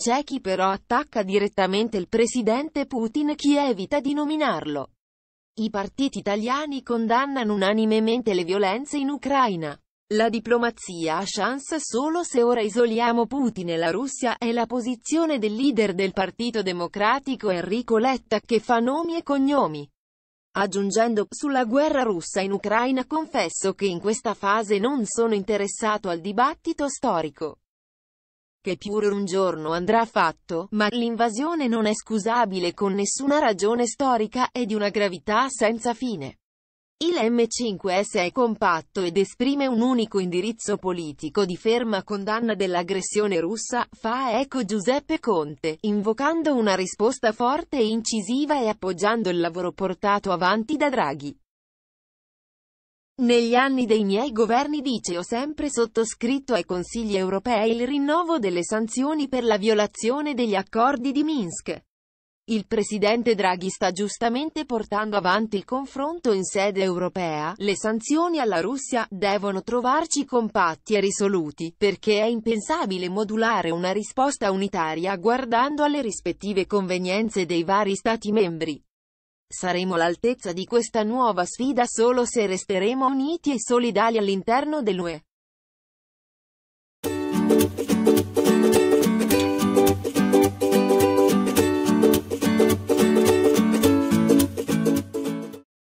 C'è chi però attacca direttamente il presidente Putin e chi evita di nominarlo. I partiti italiani condannano unanimemente le violenze in Ucraina. La diplomazia ha chance solo se ora isoliamo Putin e la Russia, è la posizione del leader del Partito Democratico Enrico Letta che fa nomi e cognomi. Aggiungendo, sulla guerra russa in Ucraina confesso che in questa fase non sono interessato al dibattito storico che pur un giorno andrà fatto, ma l'invasione non è scusabile con nessuna ragione storica, e di una gravità senza fine. Il M5S è compatto ed esprime un unico indirizzo politico di ferma condanna dell'aggressione russa, fa eco Giuseppe Conte, invocando una risposta forte e incisiva e appoggiando il lavoro portato avanti da Draghi. Negli anni dei miei governi dice ho sempre sottoscritto ai consigli europei il rinnovo delle sanzioni per la violazione degli accordi di Minsk. Il presidente Draghi sta giustamente portando avanti il confronto in sede europea. Le sanzioni alla Russia devono trovarci compatti e risoluti, perché è impensabile modulare una risposta unitaria guardando alle rispettive convenienze dei vari Stati membri. Saremo all'altezza di questa nuova sfida solo se resteremo uniti e solidali all'interno dell'UE.